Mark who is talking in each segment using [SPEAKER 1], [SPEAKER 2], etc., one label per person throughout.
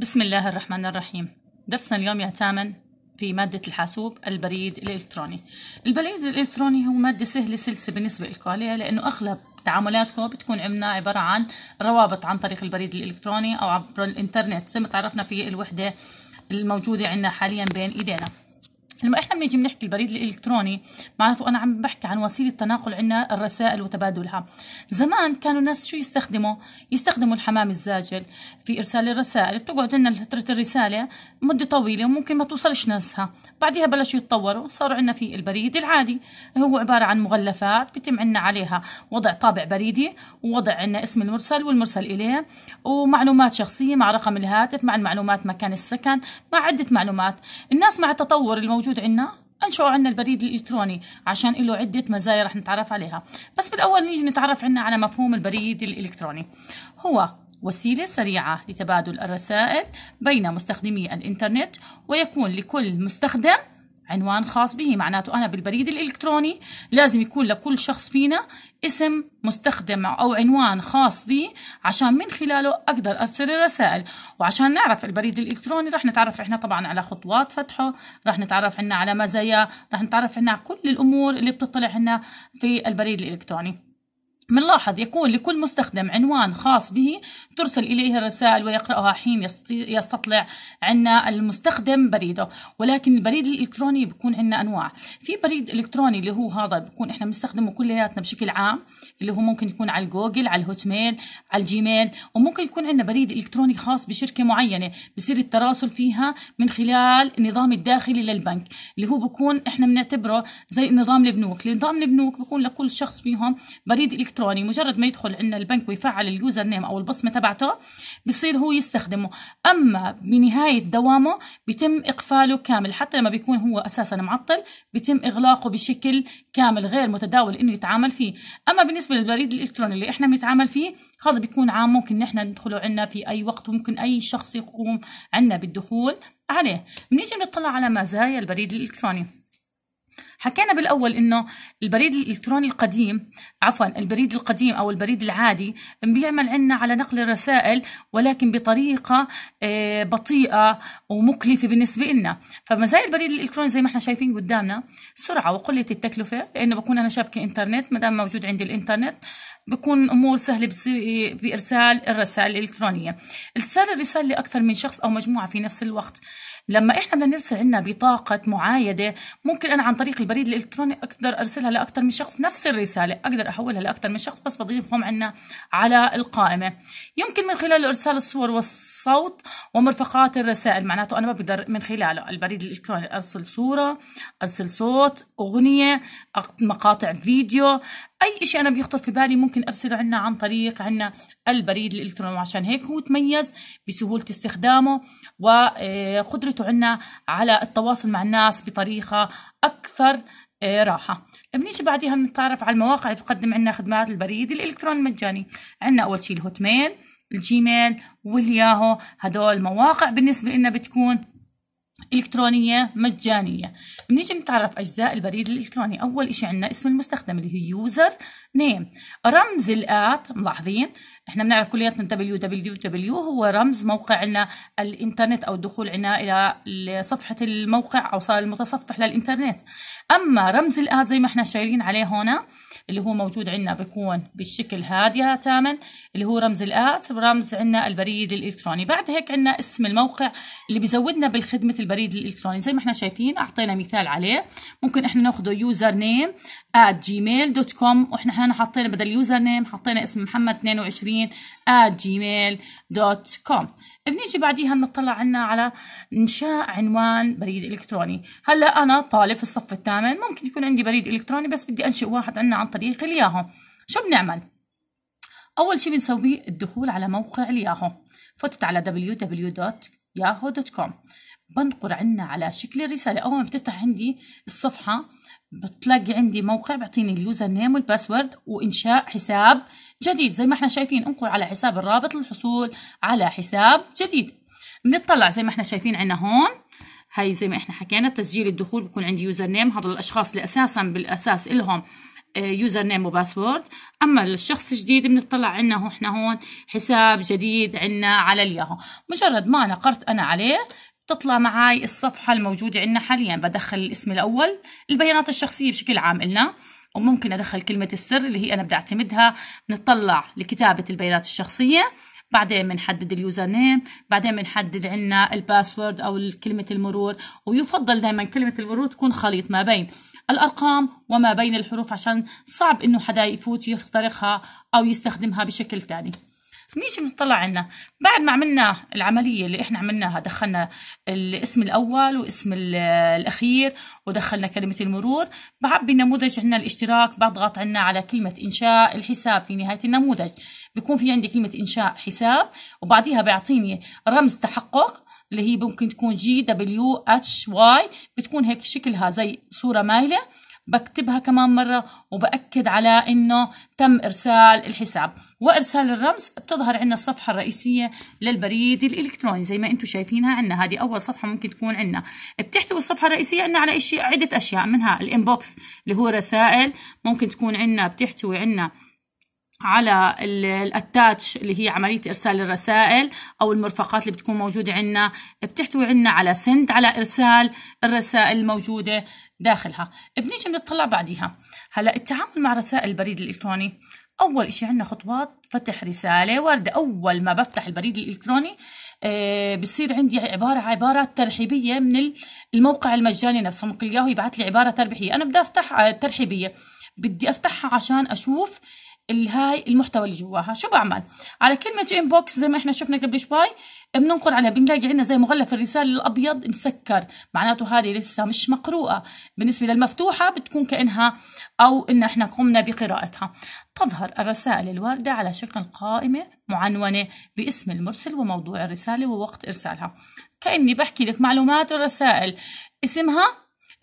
[SPEAKER 1] بسم الله الرحمن الرحيم درسنا اليوم يعتمد في مادة الحاسوب البريد الإلكتروني البريد الإلكتروني هو مادة سهلة سلسة بالنسبة لكم لأنه أغلب تعاملاتكم بتكون عملنا عبارة عن روابط عن طريق البريد الإلكتروني أو عبر الإنترنت زي ما تعرفنا في الوحدة الموجودة عنا حاليا بين إيدينا لما احنا بنيجي بنحكي البريد الالكتروني معناته انا عم بحكي عن وسيله تناقل عنا الرسائل وتبادلها زمان كانوا الناس شو يستخدموا يستخدموا الحمام الزاجل في ارسال الرسائل بتقعد لنا فتره الرساله مده طويله وممكن ما توصلش ناسها بعدها بلشوا يتطوروا صاروا عنا في البريد العادي هو عباره عن مغلفات بيتم عنا عليها وضع طابع بريدي ووضع عنا اسم المرسل والمرسل اليه ومعلومات شخصيه مع رقم الهاتف مع المعلومات مكان السكن مع عده معلومات الناس مع التطور الموجود موجود عندنا انشئوا عندنا البريد الالكتروني عشان له عده مزايا رح نتعرف عليها بس بالاول نيجي نتعرف عندنا على مفهوم البريد الالكتروني هو وسيله سريعه لتبادل الرسائل بين مستخدمي الانترنت ويكون لكل مستخدم عنوان خاص به معناته أنا بالبريد الإلكتروني لازم يكون لكل شخص فينا اسم مستخدم أو عنوان خاص به عشان من خلاله أقدر أرسل الرسائل وعشان نعرف البريد الإلكتروني رح نتعرف إحنا طبعا على خطوات فتحه رح نتعرف إحنا على مزايا رح نتعرف إحنا على كل الأمور اللي بتطلع إحنا في البريد الإلكتروني منلاحظ يكون لكل مستخدم عنوان خاص به ترسل إليه الرسائل ويقرأها حين يستطلع عنا المستخدم بريده ولكن البريد الإلكتروني بيكون عنا أنواع في بريد إلكتروني اللي هو هذا بيكون إحنا بنستخدمه كلياتنا بشكل عام اللي هو ممكن يكون على الجوجل على الهوت ميل على الجيميل وممكن يكون عنا بريد إلكتروني خاص بشركة معينة بصير التراسل فيها من خلال النظام الداخلي للبنك اللي هو بكون إحنا بنعتبره زي نظام البنوك نظام البنوك بكون لكل شخص فيهم بريد إلكتروني الالكتروني مجرد ما يدخل عندنا البنك ويفعل اليوزر نيم او البصمه تبعته بصير هو يستخدمه اما بنهايه دوامه بيتم اقفاله كامل حتى لما بيكون هو اساسا معطل بيتم اغلاقه بشكل كامل غير متداول انه يتعامل فيه اما بالنسبه للبريد الالكتروني اللي احنا بنتعامل فيه هذا بيكون عام ممكن نحن ندخله عندنا في اي وقت وممكن اي شخص يقوم عندنا بالدخول عليه بنيجي بنطلع على مزايا البريد الالكتروني حكينا بالاول انه البريد الالكتروني القديم عفوا البريد القديم او البريد العادي بيعمل عنا على نقل الرسائل ولكن بطريقه آه، بطيئه ومكلفه بالنسبه لنا فمزايا البريد الالكتروني زي ما احنا شايفين قدامنا سرعه وقله التكلفه لانه بكون انا شبكه انترنت ما دام موجود عندي الانترنت بكون امور سهله بارسال الرسائل الالكترونيه ارسال الرساله لاكثر من شخص او مجموعه في نفس الوقت لما احنا بدنا نرسل عنا بطاقه معايده ممكن انا عن طريق البريد الالكتروني اقدر ارسلها لاكثر من شخص نفس الرساله اقدر احولها لاكثر من شخص بس بضيفهم عنا على القائمه يمكن من خلال ارسال الصور والصوت ومرفقات الرسائل معناته انا ما بقدر من خلاله البريد الالكتروني ارسل صوره ارسل صوت اغنيه مقاطع فيديو اي شيء انا بيخطر في بالي ممكن ارسله عنا عن طريق عنا البريد الالكتروني وعشان هيك هو تميز بسهوله استخدامه وقدرته عنا على التواصل مع الناس بطريقه اكثر آه، راحة بنيجي بعديها بنتعرف على المواقع اللي بتقدم عنا خدمات البريد الإلكتروني المجاني عنا أول شيء الهوت ميل الجيميل والياهو هدول مواقع بالنسبة لنا بتكون إلكترونية مجانية بنيجي نتعرف أجزاء البريد الإلكتروني أول إشي عندنا اسم المستخدم اللي هي يوزر نيم رمز الآت ملاحظين احنا بنعرف كلياتنا دبليو دبليو دبليو هو رمز موقعنا الانترنت او الدخول عنا الى صفحه الموقع او صار المتصفح للانترنت اما رمز الآت زي ما احنا شايرين عليه هنا اللي هو موجود عندنا بيكون بالشكل هذا تاما اللي هو رمز الات رمز عندنا البريد الالكتروني بعد هيك عندنا اسم الموقع اللي بزودنا بالخدمه البريد الالكتروني زي ما احنا شايفين اعطينا مثال عليه ممكن احنا ناخذه يوزر نيم @gmail.com دوت كوم واحنا هنا حطينا بدل يوزر نيم حطينا اسم محمد 22 at دوت كوم بنيجي بعديها بنطلع عنا على إنشاء عنوان بريد إلكتروني هلا أنا طالب في الصف الثامن ممكن يكون عندي بريد إلكتروني بس بدي أنشئ واحد عنا عن طريق الياهو شو بنعمل؟ أول شيء بنسويه الدخول على موقع الياهو فتت على www.yahoo.com بنقر عنا على شكل الرسالة أول ما بتفتح عندي الصفحة بتلاقي عندي موقع بيعطيني اليوزر نيم والباسورد وانشاء حساب جديد زي ما احنا شايفين انقر على حساب الرابط للحصول على حساب جديد بنطلع زي ما احنا شايفين عنا هون هاي زي ما احنا حكينا تسجيل الدخول بكون عندي يوزر نيم هذول الاشخاص اللي اساسا بالاساس الهم آه، يوزر نيم وباسورد اما للشخص الجديد بنطلع عنا احنا هون حساب جديد عنا على الياهو مجرد ما نقرت انا عليه تطلع معي الصفحة الموجودة عندنا حاليا بدخل الاسم الأول البيانات الشخصية بشكل عام إلنا وممكن أدخل كلمة السر اللي هي أنا بدي أعتمدها بنطلع لكتابة البيانات الشخصية بعدين بنحدد اليوزر نيم بعدين بنحدد عنا الباسورد او كلمه المرور ويفضل دائما كلمه المرور تكون خليط ما بين الارقام وما بين الحروف عشان صعب انه حدا يفوت يخترقها او يستخدمها بشكل ثاني فنيجي بنطلع عنا بعد ما عملنا العملية اللي احنا عملناها دخلنا الاسم الأول واسم الأخير ودخلنا كلمة المرور بعبي النموذج عنا الاشتراك بضغط عنا على كلمة إنشاء الحساب في نهاية النموذج بيكون في عندي كلمة إنشاء حساب وبعديها بيعطيني رمز تحقق اللي هي ممكن تكون جي دبليو اتش واي بتكون هيك شكلها زي صورة مايلة بكتبها كمان مرة وبأكد على أنه تم إرسال الحساب وإرسال الرمز بتظهر عندنا الصفحة الرئيسية للبريد الإلكتروني زي ما أنتم شايفينها عندنا هذه أول صفحة ممكن تكون عندنا بتحتوي الصفحة الرئيسية عندنا على إشي عدة أشياء منها الإنبوكس اللي هو رسائل ممكن تكون عندنا بتحتوي عندنا على الاتاتش اللي هي عمليه ارسال الرسائل او المرفقات اللي بتكون موجوده عندنا بتحتوي عندنا على سند على ارسال الرسائل الموجوده داخلها بنيجي بنطلع بعديها هلا التعامل مع رسائل البريد الالكتروني اول إشي عندنا خطوات فتح رساله ورد اول ما بفتح البريد الالكتروني آه بصير عندي عباره عباره ترحيبيه من الموقع المجاني نفسه ممكن ياهو يبعث لي عباره تربحيه انا بدي افتح آه، ترحيبيه بدي افتحها عشان اشوف الهاي المحتوى اللي جواها شو بعمل على كلمه انبوكس زي ما احنا شفنا قبل شوي بننقر عليها بنلاقي عندنا زي مغلف الرساله الابيض مسكر معناته هذه لسه مش مقروءه بالنسبه للمفتوحه بتكون كانها او ان احنا قمنا بقراءتها تظهر الرسائل الوارده على شكل قائمه معنونه باسم المرسل وموضوع الرساله ووقت ارسالها كاني بحكي لك معلومات الرسائل اسمها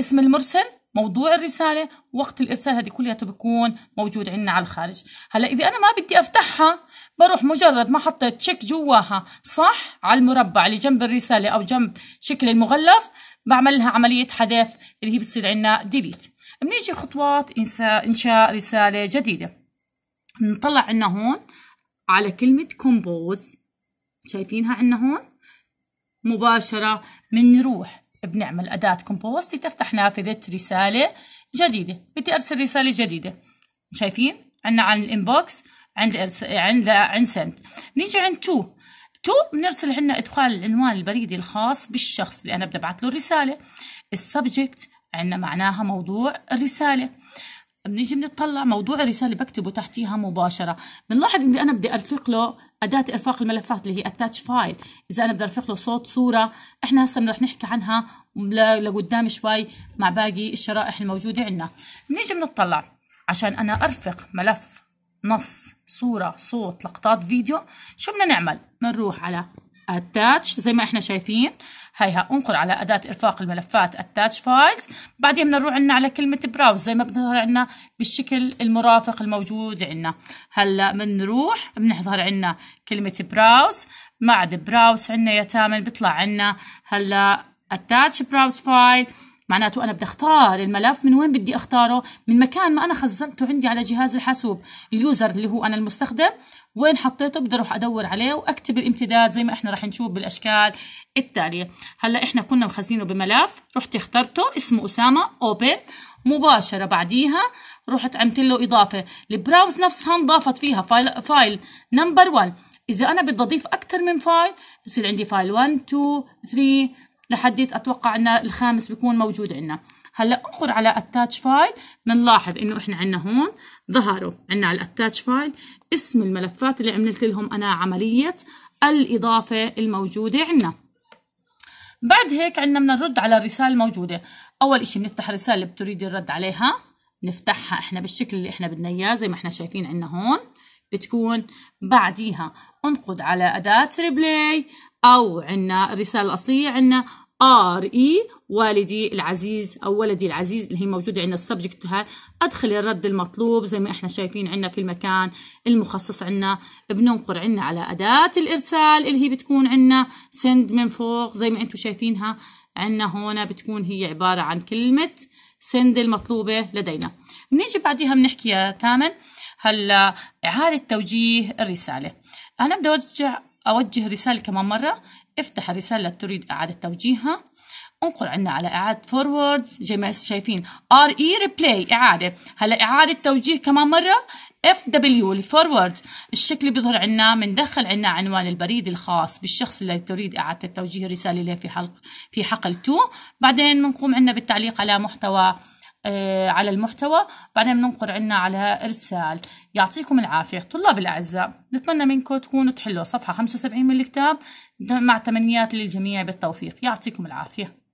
[SPEAKER 1] اسم المرسل موضوع الرسالة وقت الإرسال هذه كلها بكون موجود عندنا على الخارج هلا إذا أنا ما بدي أفتحها بروح مجرد ما حطيت تشيك جواها صح على المربع اللي جنب الرسالة أو جنب شكل المغلف بعمل لها عملية حذف اللي هي بتصير عندنا ديليت بنيجي خطوات إنشاء رسالة جديدة نطلع عنا هون على كلمة كومبوز شايفينها عنا هون مباشرة بنروح بنعمل أداة كومبوست تفتح نافذة رسالة جديدة بدي أرسل رسالة جديدة شايفين عنا عن الإنبوكس عند إرس... عند عند سنت نيجي عند تو تو بنرسل عنا إدخال العنوان البريدي الخاص بالشخص اللي أنا بدي أبعث له الرسالة السبجكت عنا معناها موضوع الرسالة بنيجي بنطلع موضوع الرساله بكتبه تحتيها مباشره بنلاحظ اني انا بدي ارفق له اداه ارفاق الملفات اللي هي اتاتش فايل اذا انا بدي ارفق له صوت صوره احنا هسا رح نحكي عنها لقدام شوي مع باقي الشرائح الموجوده عندنا بنيجي بنطلع عشان انا ارفق ملف نص صوره صوت لقطات فيديو شو بدنا نعمل بنروح على اتاتش زي ما احنا شايفين هيها انقل على أداة إرفاق الملفات attach files بعدين بنروح عنا على كلمة براوز زي ما بتظهر عنا بالشكل المرافق الموجود عنا هلا بنروح بنحضر عنا كلمة براوز بعد براوز عنا يا تامل بيطلع عنا هلا attach براوز file معناته أنا بدي أختار الملف من وين بدي أختاره من مكان ما أنا خزنته عندي على جهاز الحاسوب اليوزر اللي هو أنا المستخدم وين حطيته بدي أروح أدور عليه وأكتب الامتداد زي ما إحنا رح نشوف بالأشكال التالية هلا إحنا كنا مخزينه بملف رحت اخترته اسمه أسامة أوبن مباشرة بعديها رحت عملت له إضافة البراوز نفسها انضافت فيها فايل, فايل نمبر 1 إذا أنا بدي أضيف أكثر من فايل بصير عندي فايل 1 2 3 لحديت اتوقع ان الخامس بيكون موجود عندنا هلا انقر على اتاتش فايل بنلاحظ انه احنا عندنا هون ظهروا عندنا على الاتاتش فايل اسم الملفات اللي عملت لهم انا عمليه الاضافه الموجوده عندنا بعد هيك عندنا بدنا نرد على الرساله الموجوده اول شيء بنفتح الرساله اللي بتريد الرد عليها نفتحها احنا بالشكل اللي احنا بدنا اياه زي ما احنا شايفين عندنا هون بتكون بعديها انقد على أداة ريبلاي أو عنا الرسالة الأصلية عنا ار اي والدي العزيز او ولدي العزيز اللي هي موجوده عندنا السبجكت هاي ادخل الرد المطلوب زي ما احنا شايفين عندنا في المكان المخصص عندنا بننقر عندنا على اداه الارسال اللي هي بتكون عندنا سند من فوق زي ما انتم شايفينها عندنا هون بتكون هي عباره عن كلمه سند المطلوبه لدينا بنيجي بعديها بنحكي يا تامن هلا اعاده توجيه الرساله انا بدي ارجع أوجه رسالة كمان مرة افتح الرسالة تريد إعادة توجيهها انقل عندنا على إعادة فورورد زي ما شايفين ار اي ريبلاي إعادة هلا إعادة توجيه كمان مرة اف دبليو الفورورد الشكل بيظهر عندنا بندخل عندنا عنوان البريد الخاص بالشخص اللي تريد إعادة توجيه الرسالة له في حلق في حقل 2 بعدين بنقوم عندنا بالتعليق على محتوى آه، على المحتوى بعدين بننقر عنا على إرسال يعطيكم العافية طلاب الأعزاء نتمنى منكم تكونوا تحلوا صفحة 75 من الكتاب مع تمنيات للجميع بالتوفيق يعطيكم العافية